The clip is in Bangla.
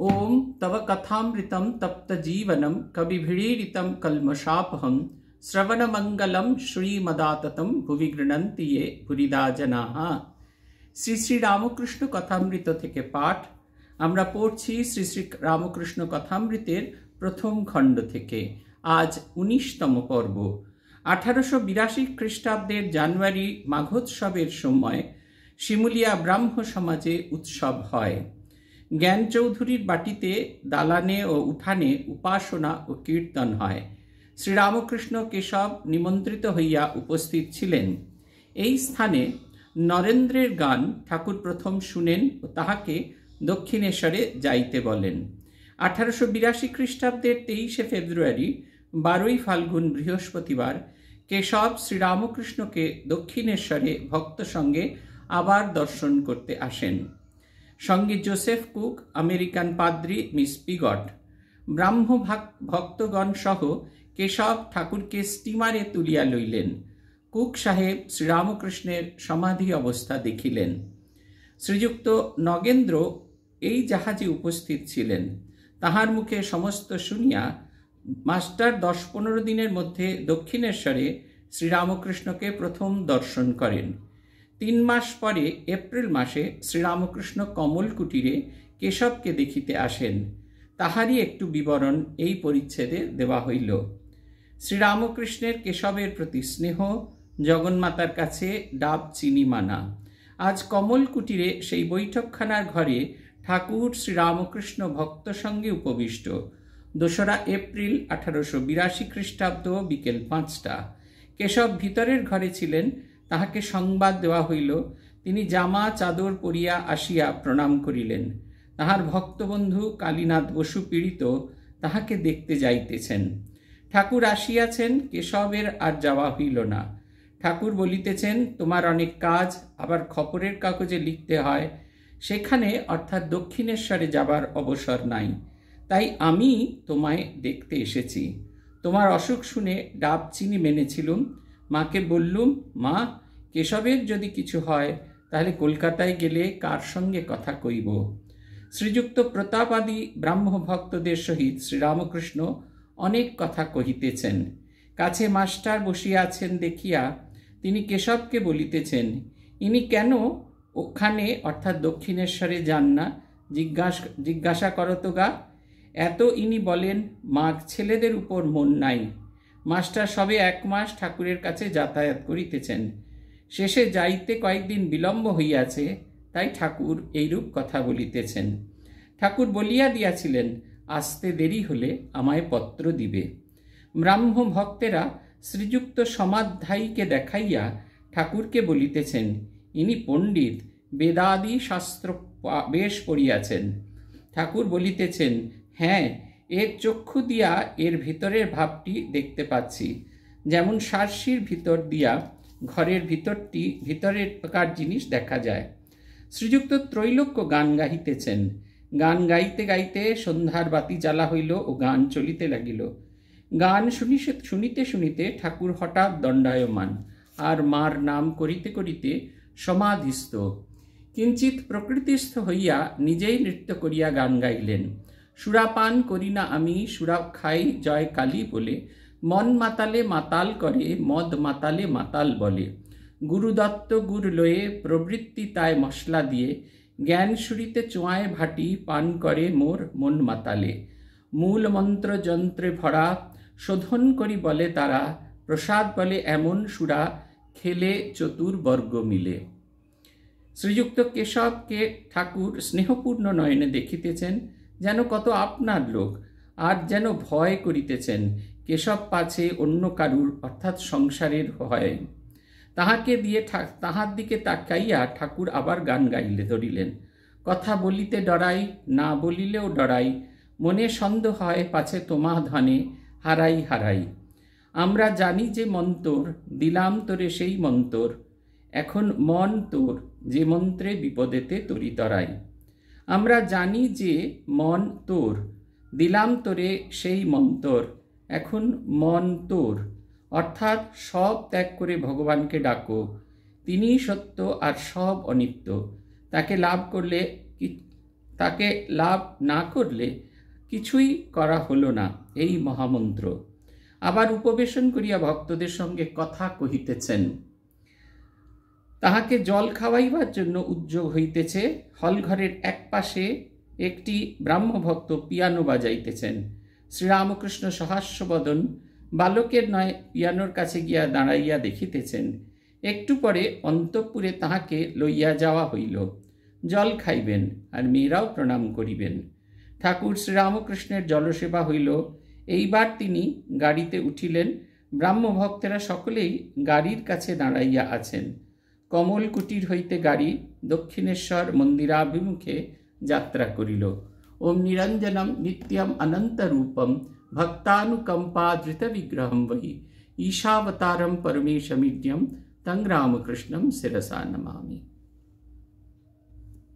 ओम तव कथामृतं तप्तजीवनं कविभिडीरितं कल्मषापहं श्रवणमङ्गलं श्रीमदाततं भुवि গৃণন্তি ये পুরিদা জনাহ শ্রী শ্রী রামকৃষ্ণ কথামৃত থেকে পাঠ আমরা পড়ছি শ্রী শ্রী রামকৃষ্ণ কথামৃতের প্রথম খণ্ড থেকে আজ উনিশতম পর্ব আঠারোশো বিরাশি খ্রিস্টাব্দের জানুয়ারি মাঘোৎসবের সময় শিমুলিয়া ব্রাহ্ম সমাজে উৎসব হয় জ্ঞান চৌধুরীর বাটিতে দালানে ও উঠানে উপাসনা ও কীর্তন হয় শ্রীরামকৃষ্ণ কেশব নিমন্ত্রিত হইয়া উপস্থিত ছিলেন এই স্থানে নরেন্দ্রের গান ঠাকুর প্রথম শুনেন ও তাহাকে দক্ষিণেশ্বরে যাইতে বলেন আঠারোশো বিরাশি খ্রিস্টাব্দের তেইশে ফেব্রুয়ারি বারোই ফাল্গুন বৃহস্পতিবার কেশব শ্রীরামকৃষ্ণকে দক্ষিণেশ্বরে ভক্ত সঙ্গে আবার দর্শন করতে আসেন সঙ্গে জোসেফ কুক আমেরিকান পাদ্রি মিস পিগট ব্রাহ্ম ভক্তগণ সহ কেশব ঠাকুরকে স্টিমারে তুলিয়া লইলেন কুক সাহেব শ্রীরামকৃষ্ণের সমাধি অবস্থা দেখিলেন শ্রীযুক্ত নগেন্দ্র এই জাহাজে উপস্থিত ছিলেন তাহার মুখে সমস্ত শুনিয়া মাস্টার দশ পনেরো দিনের মধ্যে দক্ষিণেশ্বরে শ্রীরামকৃষ্ণকে প্রথম দর্শন করেন তিন মাস পরে এপ্রিল মাসে শ্রীরামকৃষ্ণ কমল কুটিরে কেশবকে দেখিতে আসেন তাহারই একটু বিবরণ এই পরিচ্ছেদে দেওয়া হইল শ্রীরামকৃষ্ণের কেশবের প্রতি স্নেহ জগন্মাতার কাছে ডাব চিনি মানা আজ কমল কুটিরে সেই বৈঠকখানার ঘরে ঠাকুর শ্রীরামকৃষ্ণ ভক্ত সঙ্গে উপবিষ্ট দোসরা এপ্রিল আঠারোশো বিরাশি খ্রিস্টাব্দ বিকেল পাঁচটা কেশব ভিতরের ঘরে ছিলেন তাহাকে সংবাদ দেওয়া হইল তিনি জামা চাদর পরিয়া আসিয়া প্রণাম করিলেন তাহার ভক্তবন্ধু কালীনাথ বসু পীড়িত তাহাকে দেখতে যাইতেছেন ঠাকুর আসিয়াছেন কেশবের আর যাওয়া হইল না ঠাকুর বলিতেছেন তোমার অনেক কাজ আবার খবরের কাগজে লিখতে হয় সেখানে অর্থাৎ দক্ষিণেশ্বরে যাবার অবসর নাই তাই আমি তোমায় দেখতে এসেছি তোমার অসুখ শুনে ডাব চিনি মেনেছিলুম মাকে বললুম মা কেশবের যদি কিছু হয় তাহলে কলকাতায় গেলে কার সঙ্গে কথা কইব শ্রীযুক্ত প্রতাপাদি ব্রাহ্মভক্তদের সহিত শ্রীরামকৃষ্ণ অনেক কথা কহিতেছেন কাছে মাস্টার বসিয়া আছেন দেখিয়া তিনি কেশবকে বলিতেছেন ইনি কেন ওখানে অর্থাৎ দক্ষিণেশ্বরে যান না জিজ্ঞাসা জিজ্ঞাসা করতো গা এত ইনি বলেন মাঘ ছেলেদের উপর মন নাই মাস্টার সবে এক মাস ঠাকুরের কাছে যাতায়াত করিতেছেন শেষে যাইতে কয়েকদিন বিলম্ব হইয়াছে তাই ঠাকুর এইরূপ কথা বলিতেছেন ঠাকুর বলিয়া দিয়াছিলেন আসতে দেরি হলে আমায় পত্র দিবে ব্রাহ্ম ভক্তেরা শ্রীযুক্ত সমাধ্যায়ীকে দেখাইয়া ঠাকুরকে বলিতেছেন ইনি পণ্ডিত বেদাদি শাস্ত্র বেশ পড়িয়াছেন ঠাকুর বলিতেছেন হ্যাঁ এর চক্ষু দিয়া এর ভিতরের ভাবটি দেখতে পাচ্ছি যেমন সার্সির ভিতর দিয়া ঘরের ভিতরটি ভিতরের প্রকার জিনিস দেখা যায় শ্রীযুক্ত ত্রৈলোক্য গান গাহিতেছেন গান গাইতে গাইতে সন্ধ্যার বাতি জ্বালা হইল ও গান চলিতে লাগিল গান শুনি শুনিতে শুনিতে ঠাকুর হঠাৎ দণ্ডায়মান আর মার নাম করিতে করিতে সমাধিস্থ কিঞ্চিত প্রকৃতিস্থ হইয়া নিজেই নৃত্য করিয়া গান গাইলেন সুরাপান করি না আমি সুরা খাই জয় কালী বলে মন মাতালে মাতাল করে মদ মাতালে মাতাল বলে গুরুদত্ত গুর লয়ে প্রবৃত্তি তায় মশলা দিয়ে জ্ঞান সুরিতে চোঁয়ায় ভাটি পান করে মোর মন মাতালে মূল মন্ত্র যন্ত্রে ভরা শোধন করি বলে তারা প্রসাদ বলে এমন সুরা খেলে চতুর বর্গ মিলে শ্রীযুক্ত কেশবকে ঠাকুর স্নেহপূর্ণ নয়নে দেখিতেছেন যেন কত আপনার লোক আর যেন ভয় করিতেছেন কেশব পাছে অন্য কারুর অর্থাৎ সংসারের হয় তাহাকে দিয়ে তাহার দিকে তাকাইয়া ঠাকুর আবার গান গাইলে ধরিলেন কথা বলিতে ডরাই না বলিলেও ডরাই মনে সন্দেহ হয় পাছে তোমা ধনে হারাই হারাই আমরা জানি যে মন্তর দিলাম তোরে সেই মন্তর এখন মন তোর যে মন্ত্রে বিপদেতে তরিতরাই আমরা জানি যে মন তোর দিলাম তোরে সেই মন্তর এখন মন তোর অর্থাৎ সব ত্যাগ করে ভগবানকে ডাকো তিনিই সত্য আর সব অনিত্য তাকে লাভ করলে তাকে লাভ না করলে কিছুই করা হলো না এই মহামন্ত্র আবার উপবেশন করিয়া ভক্তদের সঙ্গে কথা কহিতেছেন তাহাকে জল খাওয়াইবার জন্য উদ্যোগ হইতেছে হলঘরের এক পাশে একটি ব্রাহ্মভক্ত পিয়ানো বাজাইতেছেন শ্রীরামকৃষ্ণ সহাস্যবদন বালকের নয় পিয়ানোর কাছে গিয়া দাঁড়াইয়া দেখিতেছেন একটু পরে অন্তঃপুরে তাহাকে লইয়া যাওয়া হইল জল খাইবেন আর মেয়েরাও প্রণাম করিবেন ঠাকুর শ্রীরামকৃষ্ণের জলসেবা হইল এইবার তিনি গাড়িতে উঠিলেন ব্রাহ্মভক্তেরা সকলেই গাড়ির কাছে দাঁড়াইয়া আছেন কমল কুটির হইতে গাড়ি দক্ষিণেশ্বর মন্দিরাভিমুখে यात्रा করিল ওম নিরঞ্জনম নিত্যম অনন্তরূপম ভক্তানুকম্পাজিত বিগ্রহম বৈ ঈশ অবতারম পরমেশমিদ্যম তং রামকৃষ্ণম শিরসা নমামি